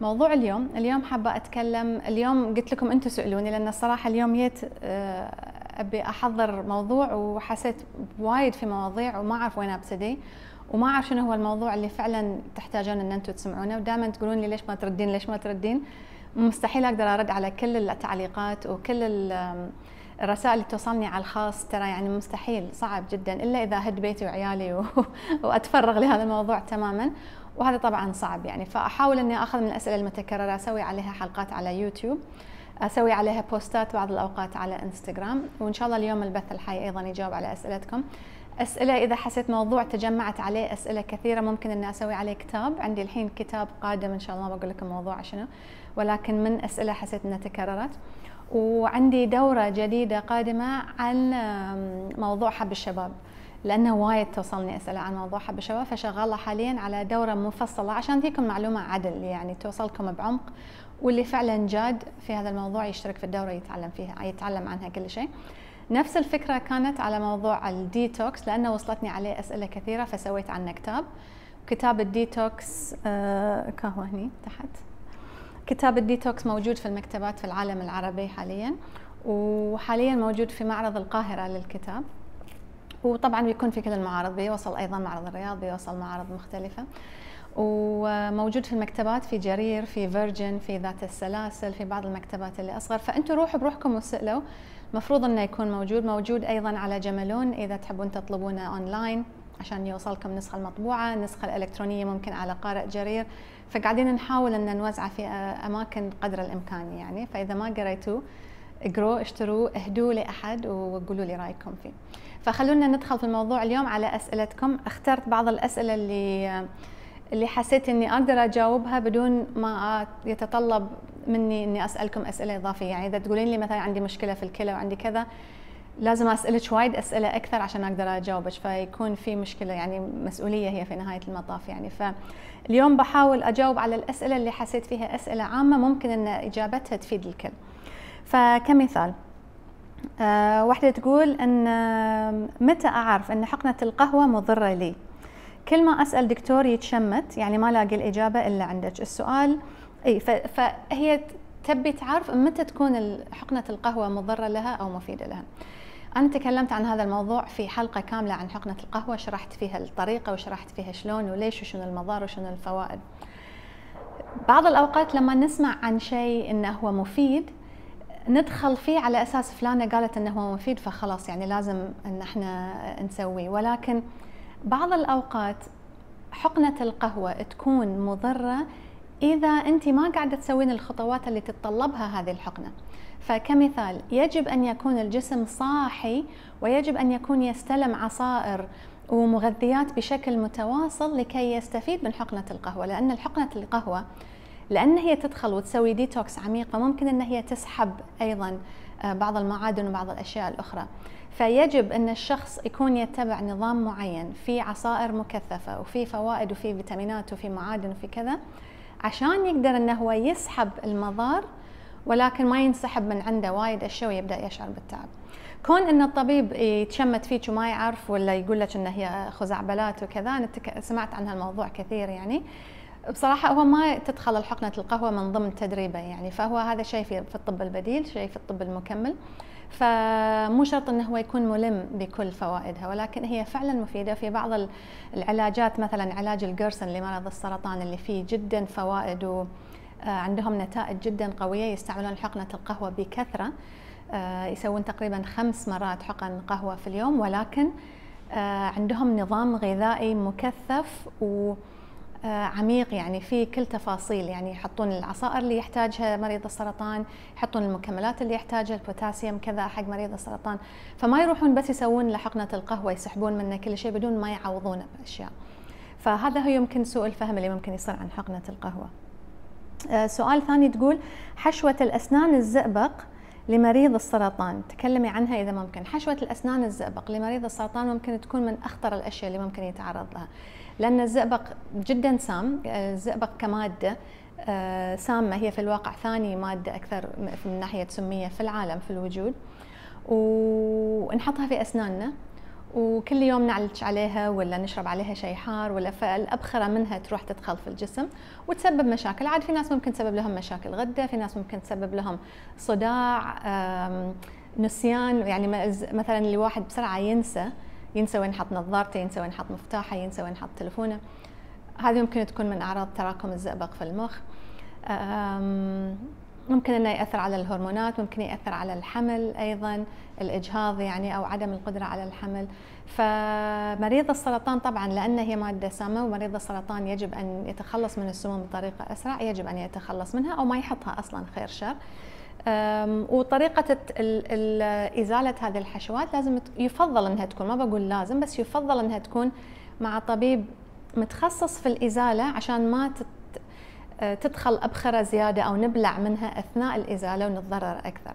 موضوع اليوم اليوم حابة أتكلم اليوم قلت لكم أنتم سألوني لأن الصراحة اليوم جيت آه، أبي أحضر موضوع وحسيت وايد في مواضيع وما أعرف وين أبتدي وما أعرف شنو هو الموضوع اللي فعلا تحتاجون أن أنتم تسمعونه ودائما تقولون لي ليش ما تردين ليش ما تردين مستحيل أقدر أرد على كل التعليقات وكل الرسائل اللي توصلني على الخاص ترى يعني مستحيل صعب جدا الا اذا هد بيتي وعيالي و... واتفرغ لهذا الموضوع تماما وهذا طبعا صعب يعني فاحاول اني اخذ من الاسئله المتكرره اسوي عليها حلقات على يوتيوب اسوي عليها بوستات بعض الاوقات على انستغرام وان شاء الله اليوم البث الحي ايضا يجاوب على اسئلتكم اسئله اذا حسيت موضوع تجمعت عليه اسئله كثيره ممكن اني اسوي عليه كتاب عندي الحين كتاب قادم ان شاء الله بقول لكم موضوع شنو ولكن من اسئله حسيت انها تكررت وعندي دوره جديده قادمه عن موضوع حب الشباب لانه وايد توصلني اسئله عن موضوع حب الشباب فشغاله حاليا على دوره مفصله عشان تجيكم معلومه عدل يعني توصلكم بعمق واللي فعلا جاد في هذا الموضوع يشترك في الدوره يتعلم فيها يتعلم عنها كل شيء. نفس الفكره كانت على موضوع الديتوكس لانه وصلتني عليه اسئله كثيره فسويت عنه كتاب. كتاب الديتوكس آه كهو هني تحت. كتاب الديتوكس موجود في المكتبات في العالم العربي حاليا وحاليا موجود في معرض القاهره للكتاب وطبعا بيكون في كل المعارض بيوصل ايضا معرض الرياض بيوصل معارض مختلفه وموجود في المكتبات في جرير في فيرجن في ذات السلاسل في بعض المكتبات اللي اصغر فانتم روحوا بروحكم وسالوا مفروض انه يكون موجود موجود ايضا على جملون اذا تحبون تطلبونه اونلاين عشان يوصلكم النسخة المطبوعة النسخة الإلكترونية ممكن على قارئ جرير فقاعدين نحاول أن نوزعه في أماكن قدر الإمكان يعني فإذا ما قريتوه اقروا اشتروا اهدوا لأحد وقولوا لي رأيكم فيه فخلونا ندخل في الموضوع اليوم على اسئلتكم اخترت بعض الاسئله اللي اللي حسيت اني اقدر اجاوبها بدون ما يتطلب مني اني اسالكم اسئله اضافيه يعني اذا تقولين لي مثلا عندي مشكله في الكلى وعندي كذا لازم اسالك وايد اسئله اكثر عشان اقدر اجاوبك فيكون في مشكله يعني مسؤوليه هي في نهايه المطاف يعني فاليوم بحاول اجاوب على الاسئله اللي حسيت فيها اسئله عامه ممكن ان اجابتها تفيد الكل فكمثال آه، واحدة تقول أن آه، متى أعرف أن حقنة القهوة مضرة لي كل ما أسأل دكتور يتشمت يعني ما لاقي الإجابة إلا عندك السؤال أي فهي تبي تعرف متى تكون حقنة القهوة مضرة لها أو مفيدة لها أنا تكلمت عن هذا الموضوع في حلقة كاملة عن حقنة القهوة شرحت فيها الطريقة وشرحت فيها شلون وليش وشنو المضار وشنو الفوائد بعض الأوقات لما نسمع عن شيء أنه هو مفيد ندخل فيه على اساس فلانه قالت انه هو مفيد فخلاص يعني لازم ان احنا نسويه ولكن بعض الاوقات حقنه القهوه تكون مضره اذا انت ما قاعده تسوين الخطوات اللي تتطلبها هذه الحقنه فكمثال يجب ان يكون الجسم صاحي ويجب ان يكون يستلم عصائر ومغذيات بشكل متواصل لكي يستفيد من حقنه القهوه لان حقنه القهوه لان هي تدخل وتسوي ديتوكس عميقه ممكن ان هي تسحب ايضا آه، بعض المعادن وبعض الاشياء الاخرى فيجب ان الشخص يكون يتبع نظام معين في عصائر مكثفه وفي فوائد وفي فيتامينات وفي معادن وفي كذا عشان يقدر انه هو يسحب المضار ولكن ما ينسحب من عنده وايد اشياء ويبدا يشعر بالتعب. كون ان الطبيب يتشمت فيك وما يعرف ولا يقول لك ان هي خزعبلات وكذا انا سمعت عن هالموضوع كثير يعني بصراحة هو ما تدخل الحقنة القهوة من ضمن تدريبه يعني فهو هذا شيء في الطب البديل شيء في الطب المكمل فمو شرط انه هو يكون ملم بكل فوائدها ولكن هي فعلا مفيده في بعض العلاجات مثلا علاج الجرسن لمرض السرطان اللي فيه جدا فوائد وعندهم آه، نتائج جدا قويه يستعملون حقنه القهوه بكثره آه، يسوون تقريبا خمس مرات حقن قهوه في اليوم ولكن آه، عندهم نظام غذائي مكثف و آه، عميق يعني في كل تفاصيل يعني يحطون العصائر اللي يحتاجها مريض السرطان يحطون المكملات اللي يحتاجها البوتاسيوم كذا حق مريض السرطان فما يروحون بس يسوون لحقنة القهوة يسحبون منه كل شيء بدون ما يعوضونه بأشياء فهذا هو يمكن سوء الفهم اللي ممكن يصير عن حقنة القهوة آه، سؤال ثاني تقول حشوة الأسنان الزئبق لمريض السرطان تكلمي عنها إذا ممكن حشوة الأسنان الزئبق لمريض السرطان ممكن تكون من أخطر الأشياء اللي ممكن يتعرض لها لأن الزئبق جدا سام آه، الزئبق كمادة آه، سامة هي في الواقع ثاني مادة أكثر من ناحية سمية في العالم في الوجود ونحطها في أسناننا وكل يوم نعلج عليها ولا نشرب عليها شيء حار ولا فالأبخرة منها تروح تدخل في الجسم وتسبب مشاكل عاد في ناس ممكن تسبب لهم مشاكل غدة في ناس ممكن تسبب لهم صداع نسيان يعني مثلا اللي واحد بسرعة ينسى ينسى وين حط نظارته ينسى وين حط مفتاحه ينسى وين حط تلفونه هذه ممكن تكون من اعراض تراكم الزئبق في المخ ممكن انه ياثر على الهرمونات ممكن ياثر على الحمل ايضا الاجهاض يعني او عدم القدره على الحمل فمريض السرطان طبعا لان هي ماده سامه ومريض السرطان يجب ان يتخلص من السموم بطريقه اسرع يجب ان يتخلص منها او ما يحطها اصلا خير شر وطريقة إزالة هذه الحشوات لازم يفضل أنها تكون ما بقول لازم بس يفضل أنها تكون مع طبيب متخصص في الإزالة عشان ما تدخل أبخرة زيادة أو نبلع منها أثناء الإزالة ونتضرر أكثر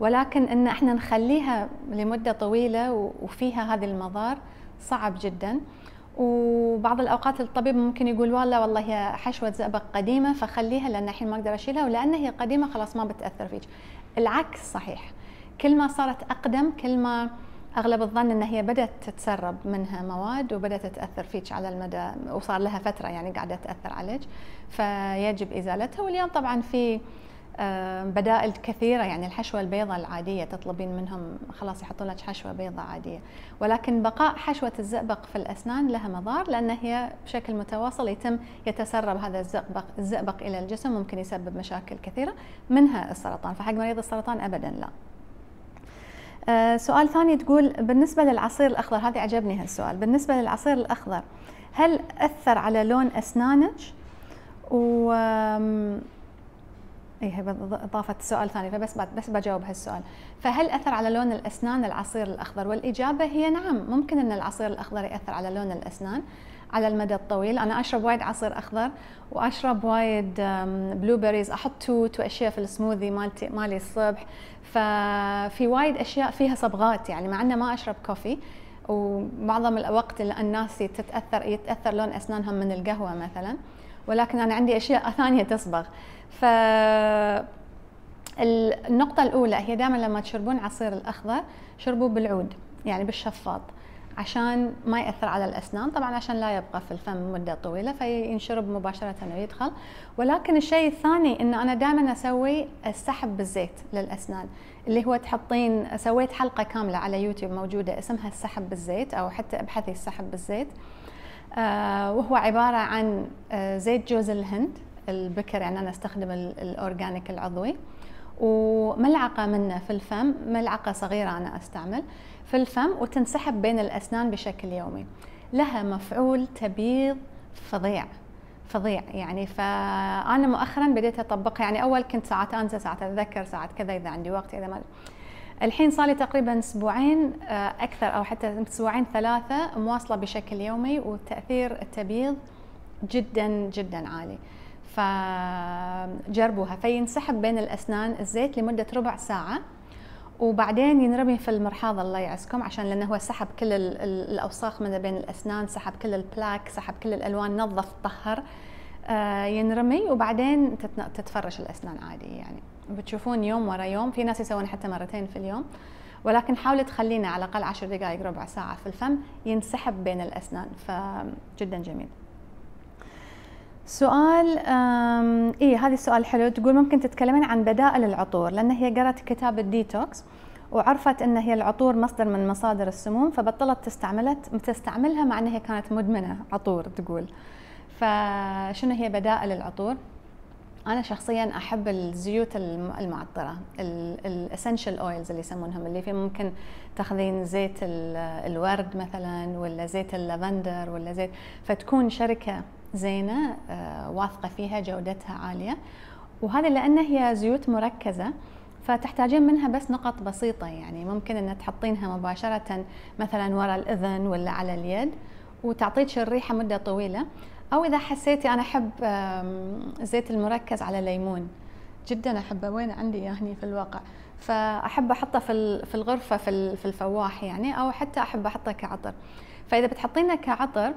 ولكن أن احنا نخليها لمدة طويلة وفيها هذه المضار صعب جداً وبعض الاوقات الطبيب ممكن يقول والله والله هي حشوه زئبق قديمه فخليها لان الحين ما اقدر اشيلها ولان هي قديمه خلاص ما بتاثر فيك العكس صحيح كل ما صارت اقدم كل ما اغلب الظن ان هي بدات تتسرب منها مواد وبدات تاثر فيك على المدى وصار لها فتره يعني قاعده تاثر عليك فيجب ازالتها واليوم طبعا في آه، بدائل كثيره يعني الحشوه البيضاء العاديه تطلبين منهم خلاص يحطوا لك حشوه بيضاء عاديه ولكن بقاء حشوه الزئبق في الاسنان لها مضار لان هي بشكل متواصل يتم يتسرب هذا الزئبق الزئبق الى الجسم ممكن يسبب مشاكل كثيره منها السرطان فحق مريض السرطان ابدا لا آه، سؤال ثاني تقول بالنسبه للعصير الاخضر هذه عجبني هالسؤال بالنسبه للعصير الاخضر هل اثر على لون اسنانك و اي اضافه سؤال ثاني فبس بس بجاوب هالسؤال فهل اثر على لون الاسنان العصير الاخضر والاجابه هي نعم ممكن ان العصير الاخضر ياثر على لون الاسنان على المدى الطويل انا اشرب وايد عصير اخضر واشرب وايد بلو بيريز احط توت واشياء في السموذي مالتي مالي الصبح ففي وايد اشياء فيها صبغات يعني مع انه ما اشرب كوفي ومعظم الوقت الناس تتاثر يتاثر لون اسنانهم من القهوه مثلا ولكن انا عندي اشياء ثانيه تصبغ ف النقطة الأولى هي دائما لما تشربون عصير الأخضر شربوه بالعود يعني بالشفاط عشان ما يأثر على الأسنان طبعا عشان لا يبقى في الفم مدة طويلة فينشرب مباشرة ويدخل ولكن الشيء الثاني أنه أنا دائما أسوي السحب بالزيت للأسنان اللي هو تحطين سويت حلقة كاملة على يوتيوب موجودة اسمها السحب بالزيت أو حتى ابحثي السحب بالزيت آه، وهو عبارة عن آه، زيت جوز الهند البكر يعني انا استخدم الاورجانيك العضوي وملعقه منه في الفم ملعقه صغيره انا استعمل في الفم وتنسحب بين الاسنان بشكل يومي لها مفعول تبييض فظيع فظيع يعني فانا مؤخرا بديت اطبقها يعني اول كنت ساعات انسى ساعات اتذكر ساعات كذا اذا عندي وقت اذا ما الحين صار لي تقريبا اسبوعين آه، اكثر او حتى اسبوعين ثلاثه مواصله بشكل يومي وتاثير التبييض جدا جدا عالي فجربوها فينسحب بين الاسنان الزيت لمده ربع ساعه وبعدين ينرمي في المرحاض الله يعزكم عشان لانه هو سحب كل الاوساخ من بين الاسنان سحب كل البلاك سحب كل الالوان نظف طهر آه، ينرمي وبعدين تتفرش الاسنان عادي يعني بتشوفون يوم ورا يوم في ناس يسوون حتى مرتين في اليوم ولكن حاولي تخلينا على الاقل عشر دقائق ربع ساعه في الفم ينسحب بين الاسنان فجدا جميل سؤال اي هذا السؤال حلو تقول ممكن تتكلمين عن بدائل العطور لان هي قرأت كتاب الديتوكس وعرفت ان هي العطور مصدر من مصادر السموم فبطلت تستعملت تستعملها مع انها كانت مدمنه عطور تقول فشنو هي بدائل العطور انا شخصيا احب الزيوت المعطره الاسنشال اويلز اللي يسمونهم اللي في ممكن تاخذين زيت الورد مثلا ولا زيت اللافندر ولا زيت فتكون شركه زينه آه، واثقه فيها جودتها عاليه وهذا لان هي زيوت مركزه فتحتاجين منها بس نقط بسيطه يعني ممكن ان تحطينها مباشره مثلا وراء الاذن ولا على اليد وتعطيك الريحه مده طويله او اذا حسيتي انا احب زيت المركز على ليمون جدا احبه وين عندي يعني في الواقع فاحب احطه في الغرفه في الفواح يعني او حتى احب احطه كعطر فاذا بتحطينه كعطر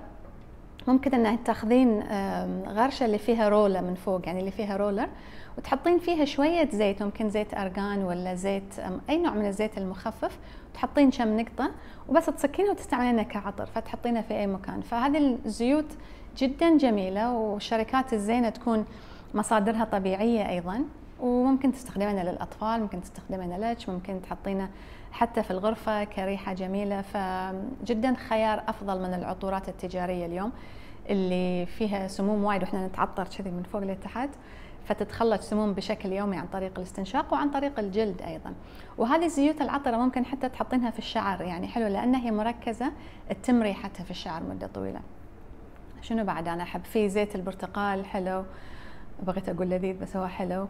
ممكن انك تاخذين غرشه اللي فيها رولر من فوق يعني اللي فيها رولر وتحطين فيها شويه زيت ممكن زيت ارغان ولا زيت اي نوع من الزيت المخفف وتحطين كم نقطه وبس تسكينه وتستعملينه كعطر فتحطينه في اي مكان فهذه الزيوت جدا جميله والشركات الزينه تكون مصادرها طبيعيه ايضا وممكن تستخدمينها للاطفال ممكن تستخدمينها لك ممكن تحطينه حتى في الغرفة كريحة جميلة فجدا خيار أفضل من العطورات التجارية اليوم اللي فيها سموم وايد واحنا نتعطر كذي من فوق لتحت فتتخلص سموم بشكل يومي عن طريق الاستنشاق وعن طريق الجلد ايضا وهذه الزيوت العطره ممكن حتى تحطينها في الشعر يعني حلو لان هي مركزه تتم ريحتها في الشعر مده طويله شنو بعد انا احب في زيت البرتقال حلو بغيت اقول لذيذ بس هو حلو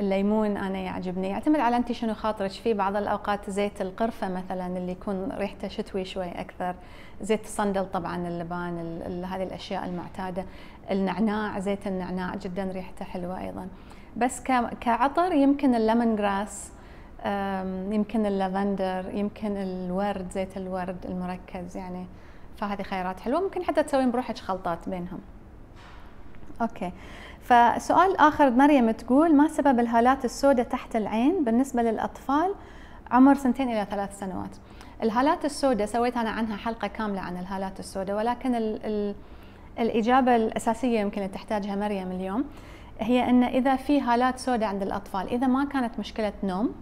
الليمون انا يعجبني يعتمد على انت شنو خاطرك في بعض الاوقات زيت القرفه مثلا اللي يكون ريحته شتوي شوي اكثر زيت الصندل طبعا اللبان هذه الاشياء المعتاده النعناع زيت النعناع جدا ريحته حلوه ايضا بس كعطر يمكن الليمون جراس يمكن اللافندر يمكن الورد زيت الورد المركز يعني فهذه خيارات حلوه ممكن حتى تسوين بروحك خلطات بينهم اوكي فسؤال اخر مريم تقول ما سبب الهالات السوداء تحت العين بالنسبه للاطفال عمر سنتين الى ثلاث سنوات الهالات السوداء سويت انا عنها حلقه كامله عن الهالات السوداء ولكن الـ الـ الاجابه الاساسيه يمكن تحتاجها مريم اليوم هي ان اذا في هالات سوداء عند الاطفال اذا ما كانت مشكله نوم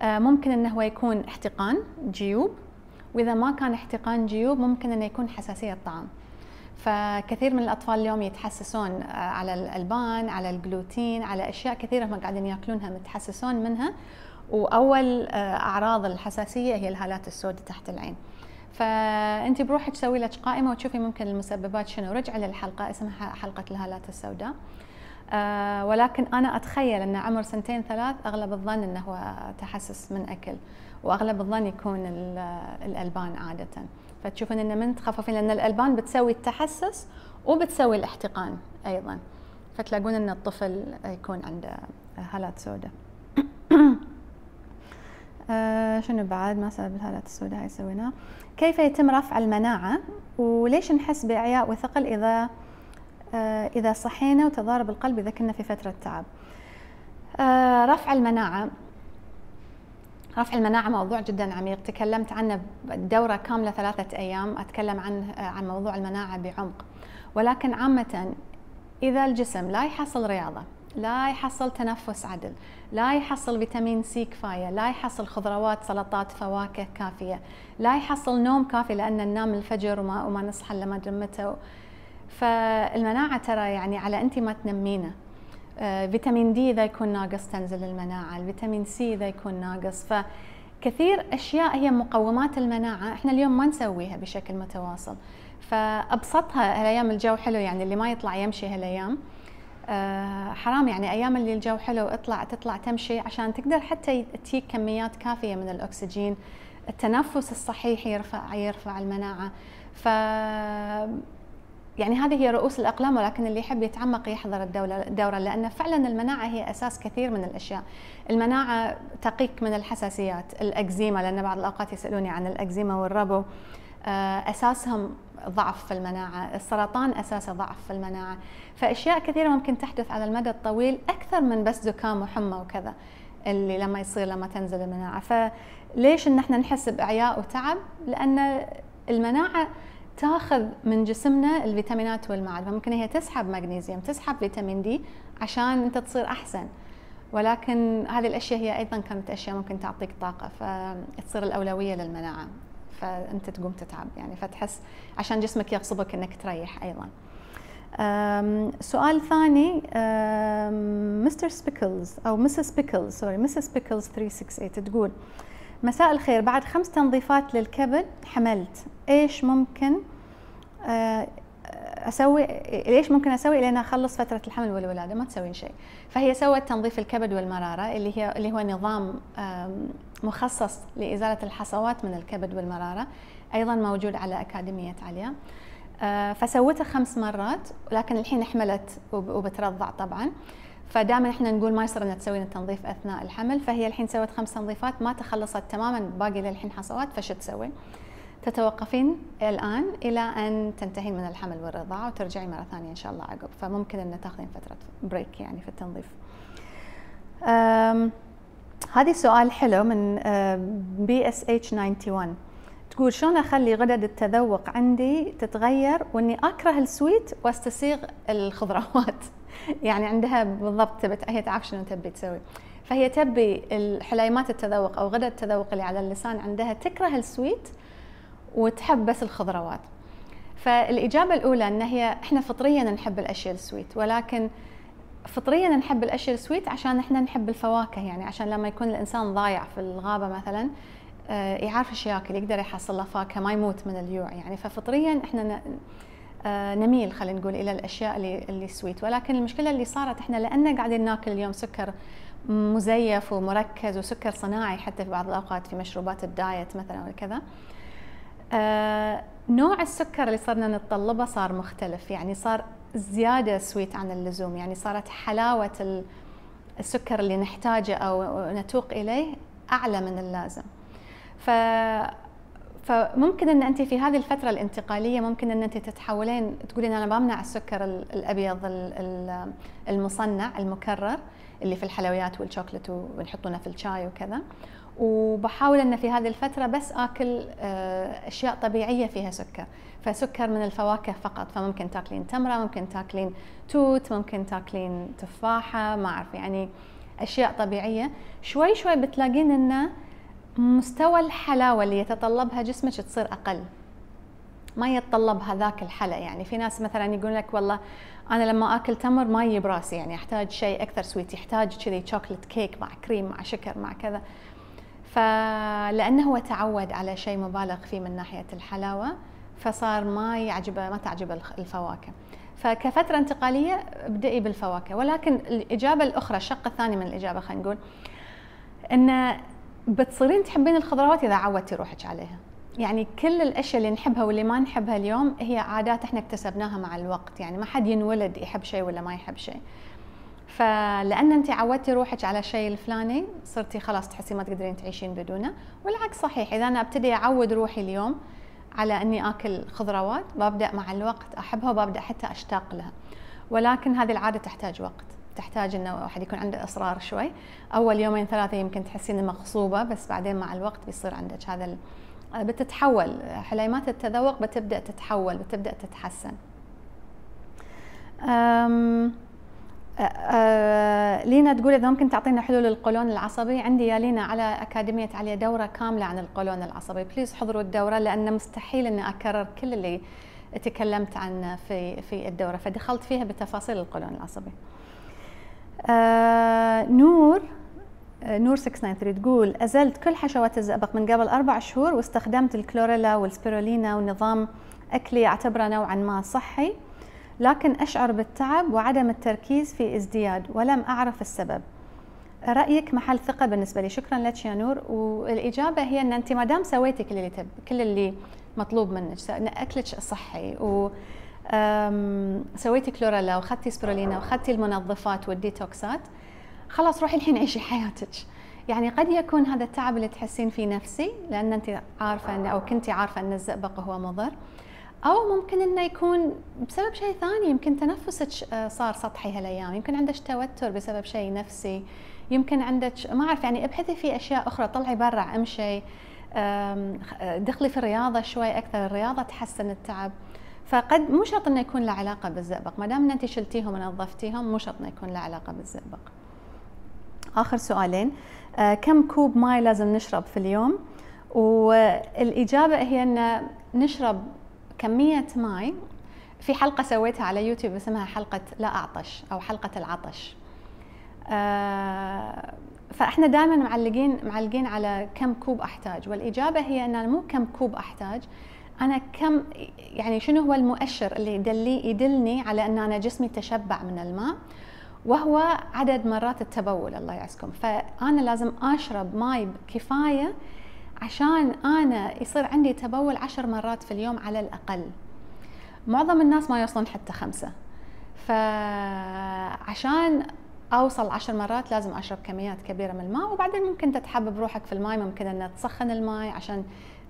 آه، ممكن انه هو يكون احتقان جيوب واذا ما كان احتقان جيوب ممكن انه يكون حساسيه طعام فكثير من الاطفال اليوم يتحسسون آه، على الالبان على الجلوتين على اشياء كثيره هم قاعدين ياكلونها متحسسون منها واول آه، اعراض الحساسيه هي الهالات السوداء تحت العين فانت بروحك تسوي لك قائمه وتشوفي ممكن المسببات شنو رجع للحلقه اسمها حلقه الهالات السوداء آه، ولكن انا اتخيل ان عمر سنتين ثلاث اغلب الظن انه هو تحسس من اكل واغلب الظن يكون الالبان عاده فتشوفون ان من تخففين لان الالبان بتسوي التحسس وبتسوي الاحتقان ايضا فتلاقون ان الطفل يكون عنده هالات سوداء آه شنو بعد ما سبب الهالات السوداء هاي سويناه كيف يتم رفع المناعة وليش نحس بإعياء وثقل إذا آه إذا صحينا وتضارب القلب إذا كنا في فترة تعب آه رفع المناعة رفع المناعة موضوع جدا عميق تكلمت عنه دورة كاملة ثلاثة أيام أتكلم عن عن موضوع المناعة بعمق ولكن عامة إذا الجسم لا يحصل رياضة لا يحصل تنفس عدل لا يحصل فيتامين سي كفاية لا يحصل خضروات سلطات فواكه كافية لا يحصل نوم كافي لأن ننام الفجر وما, وما نصحى لما جمته فالمناعة ترى يعني على أنت ما تنمينه آه، فيتامين دي اذا يكون ناقص تنزل المناعه الفيتامين سي اذا يكون ناقص فكثير اشياء هي مقومات المناعه احنا اليوم ما نسويها بشكل متواصل فابسطها هالايام الجو حلو يعني اللي ما يطلع يمشي هالايام آه، حرام يعني ايام اللي الجو حلو اطلع تطلع تمشي عشان تقدر حتى تجيك كميات كافيه من الاكسجين التنفس الصحيح يرفع يرفع المناعه ف يعني هذه هي رؤوس الاقلام ولكن اللي يحب يتعمق يحضر الدوله الدوره لان فعلا المناعه هي اساس كثير من الاشياء. المناعه تقيك من الحساسيات، الاكزيما لان بعض الاوقات يسالوني عن الاكزيما والربو آه، اساسهم ضعف في المناعه، السرطان اساسه ضعف في المناعه، فاشياء كثيره ممكن تحدث على المدى الطويل اكثر من بس زكام وحمى وكذا اللي لما يصير لما تنزل المناعه، فليش ان احنا نحس باعياء وتعب؟ لان المناعه تاخذ من جسمنا الفيتامينات والمعادن فممكن هي تسحب مغنيسيوم تسحب فيتامين دي عشان انت تصير احسن ولكن هذه الاشياء هي ايضا كانت اشياء ممكن تعطيك طاقه فتصير الاولويه للمناعه فانت تقوم تتعب يعني فتحس عشان جسمك يغصبك انك تريح ايضا سؤال ثاني مستر سبيكلز او مسز بيكلز سوري مسز بيكلز 368 تقول مساء الخير بعد خمس تنظيفات للكبد حملت آه، ايش ممكن اسوي ليش ممكن اسوي لين اخلص فتره الحمل والولاده ما تسوين شيء فهي سوت تنظيف الكبد والمراره اللي هي اللي هو نظام مخصص لازاله الحصوات من الكبد والمراره ايضا موجود على اكاديميه عليا آه، فسوته خمس مرات ولكن الحين حملت وبترضع طبعا فدائما احنا نقول ما يصير انها تسوين التنظيف اثناء الحمل فهي الحين سوت خمس تنظيفات ما تخلصت تماما باقي للحين حصوات فشو تسوي؟ تتوقفين الان الى ان تنتهين من الحمل والرضاعه وترجعي مره ثانيه ان شاء الله عقب فممكن ان تاخذين فتره بريك يعني في التنظيف هذه سؤال حلو من بي اس اتش 91 تقول شلون اخلي غدد التذوق عندي تتغير واني اكره السويت واستسيغ الخضروات يعني عندها بالضبط تبت هي تعرف شنو تبي تسوي فهي تبي الحليمات التذوق او غدد التذوق اللي على اللسان عندها تكره السويت وتحب بس الخضروات فالاجابه الاولى ان هي احنا فطريا نحب الاشياء السويت ولكن فطريا نحب الاشياء السويت عشان احنا نحب الفواكه يعني عشان لما يكون الانسان ضايع في الغابه مثلا آه، يعرف ايش ياكل يقدر يحصل له فاكهه ما يموت من الجوع يعني ففطريا احنا آه، نميل خلينا نقول الى الاشياء اللي اللي سويت ولكن المشكله اللي صارت احنا لان قاعدين ناكل اليوم سكر مزيف ومركز وسكر صناعي حتى في بعض الاوقات في مشروبات الدايت مثلا وكذا آه، نوع السكر اللي صرنا نتطلبه صار مختلف يعني صار زيادة سويت عن اللزوم يعني صارت حلاوة السكر اللي نحتاجه أو نتوق إليه أعلى من اللازم ف فممكن ان انت في هذه الفتره الانتقاليه ممكن ان انت تتحولين تقولين انا بمنع السكر الابيض المصنع المكرر اللي في الحلويات والشوكلت ونحطونه في الشاي وكذا وبحاول ان في هذه الفتره بس اكل آه، اشياء طبيعيه فيها سكر فسكر من الفواكه فقط فممكن تاكلين تمره ممكن تاكلين توت ممكن تاكلين تفاحه ما اعرف يعني اشياء طبيعيه شوي شوي بتلاقين ان مستوى الحلاوه اللي يتطلبها جسمك تصير اقل ما يتطلب هذاك الحلا يعني في ناس مثلا يقول لك والله انا لما اكل تمر ما يجيب براسي يعني احتاج شيء اكثر سويت يحتاج كذي شوكليت كيك مع كريم مع شكر مع كذا فلانه هو تعود على شيء مبالغ فيه من ناحيه الحلاوه فصار ما يعجبه ما تعجبه الفواكه فكفتره انتقاليه ابدئي بالفواكه ولكن الاجابه الاخرى الشق الثاني من الاجابه خلينا نقول ان بتصيرين تحبين الخضروات اذا عودتي روحك عليها يعني كل الاشياء اللي نحبها واللي ما نحبها اليوم هي عادات احنا اكتسبناها مع الوقت يعني ما حد ينولد يحب شيء ولا ما يحب شيء فلان انت عودتي روحك على الشيء الفلاني صرتي خلاص تحسي ما تقدرين تعيشين بدونه والعكس صحيح اذا انا ابتدي اعود روحي اليوم على اني اكل خضروات ببدا مع الوقت احبها وببدا حتى اشتاق لها ولكن هذه العاده تحتاج وقت تحتاج انه الواحد يكون عنده اصرار شوي اول يومين ثلاثه يمكن تحسين مغصوبه بس بعدين مع الوقت بيصير عندك هذا ال... بتتحول حليمات التذوق بتبدا تتحول بتبدا تتحسن أم أه، أه، لينا تقول اذا ممكن تعطينا حلول القولون العصبي عندي يا لينا على اكاديميه عليا دوره كامله عن القولون العصبي بليز حضروا الدوره لان مستحيل اني اكرر كل اللي تكلمت عنه في في الدوره فدخلت فيها بتفاصيل القولون العصبي آه نور نور 693 تقول ازلت كل حشوات الزئبق من قبل اربع شهور واستخدمت الكلوريلا والسبيرولينا ونظام اكلي اعتبره نوعا ما صحي لكن أشعر بالتعب وعدم التركيز في ازدياد ولم أعرف السبب رأيك محل ثقة بالنسبة لي شكرا لك يا نور والإجابة هي أن أنت ما دام سويتي كل اللي تب كل اللي مطلوب منك أكلك صحي و سويتي كلوريلا وخدتي سبرولينا وخدتي المنظفات والديتوكسات خلاص روحي الحين عيشي حياتك يعني قد يكون هذا التعب اللي تحسين فيه نفسي لان انت عارفه أن او كنتي عارفه ان الزئبق هو مضر او ممكن انه يكون بسبب شيء ثاني يمكن تنفسك آه، صار سطحي هالايام يمكن عندك توتر بسبب شيء نفسي يمكن عندك ما اعرف يعني ابحثي في اشياء اخرى طلعي برا امشي آه، دخلي في الرياضه شوي اكثر الرياضه تحسن التعب فقد مو شرط انه يكون له علاقه بالزئبق ما دام انت شلتيهم ونظفتيهم مو شرط انه يكون له علاقه بالزئبق اخر سؤالين آه، كم كوب ماي لازم نشرب في اليوم والاجابه هي ان نشرب كميه ماي في حلقه سويتها على يوتيوب اسمها حلقه لا اعطش او حلقه العطش آه، فاحنا دائما معلقين معلقين على كم كوب احتاج والاجابه هي ان أنا مو كم كوب احتاج انا كم يعني شنو هو المؤشر اللي يدلي يدلني على ان انا جسمي تشبع من الماء وهو عدد مرات التبول الله يعزكم فانا لازم اشرب ماي كفايه عشان انا يصير عندي تبول عشر مرات في اليوم على الاقل معظم الناس ما يوصلون حتى خمسه فعشان اوصل عشر مرات لازم اشرب كميات كبيره من الماء وبعدين ممكن تتحبب روحك في الماء ممكن ان تسخن الماء عشان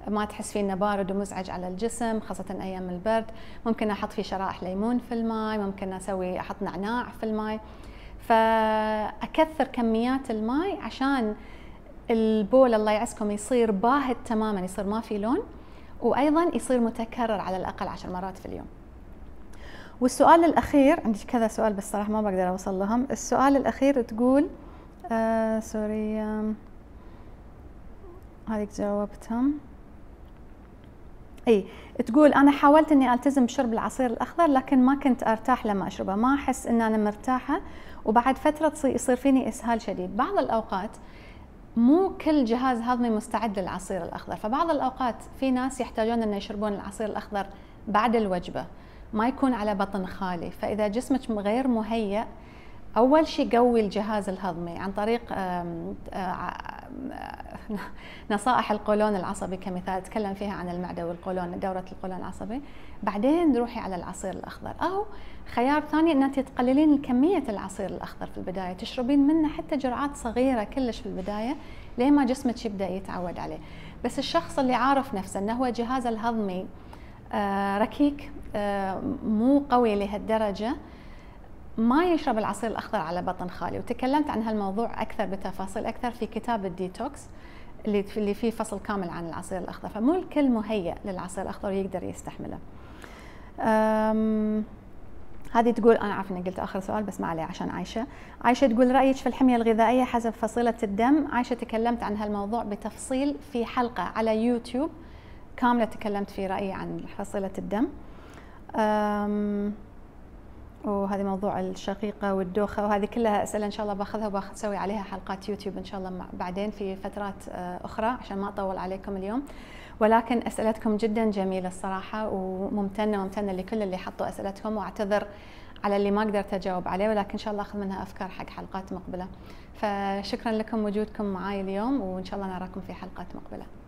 ما تحس فيه انه بارد ومزعج على الجسم خاصه ايام البرد ممكن احط فيه شرائح ليمون في الماء ممكن اسوي احط نعناع في الماء فاكثر كميات الماء عشان البول الله يعزكم يصير باهت تماما يصير ما في لون وايضا يصير متكرر على الاقل عشر مرات في اليوم والسؤال الاخير عندي كذا سؤال بس صراحه ما بقدر اوصل لهم السؤال الاخير تقول آه سوري هذيك جاوبتهم اي تقول انا حاولت اني التزم بشرب العصير الاخضر لكن ما كنت ارتاح لما اشربه ما احس ان انا مرتاحه وبعد فتره يصير فيني اسهال شديد بعض الاوقات مو كل جهاز هضمي مستعد للعصير الاخضر فبعض الاوقات في ناس يحتاجون ان يشربون العصير الاخضر بعد الوجبه ما يكون على بطن خالي فاذا جسمك غير مهيئ اول شيء قوي الجهاز الهضمي عن طريق آه، نصائح القولون العصبي كمثال تكلم فيها عن المعده والقولون دوره القولون العصبي بعدين روحي على العصير الاخضر او خيار ثاني ان انت تقللين كميه العصير الاخضر في البدايه تشربين منه حتى جرعات صغيره كلش في البدايه لين ما جسمك يبدا يتعود عليه بس الشخص اللي عارف نفسه انه هو جهازه الهضمي آه، ركيك آه، مو قوي لهالدرجه ما يشرب العصير الاخضر على بطن خالي وتكلمت عن هالموضوع اكثر بتفاصيل اكثر في كتاب الديتوكس اللي فيه فصل كامل عن العصير الاخضر فمو الكل مهيئ للعصير الاخضر ويقدر يستحمله هذه تقول انا عارفه اني قلت اخر سؤال بس ما عليه عشان عايشه عايشه تقول رايك في الحميه الغذائيه حسب فصيله الدم عايشه تكلمت عن هالموضوع بتفصيل في حلقه على يوتيوب كامله تكلمت في رايي عن فصيله الدم وهذا موضوع الشقيقه والدوخه وهذه كلها اسئله ان شاء الله باخذها وباخذ سوي عليها حلقات يوتيوب ان شاء الله بعدين في فترات آه، اخرى عشان ما اطول عليكم اليوم ولكن اسئلتكم جدا جميله الصراحه وممتنه وممتنه لكل اللي حطوا اسئلتهم واعتذر على اللي ما قدرت اجاوب عليه ولكن ان شاء الله اخذ منها افكار حق حلقات مقبله فشكرا لكم وجودكم معي اليوم وان شاء الله نراكم في حلقات مقبله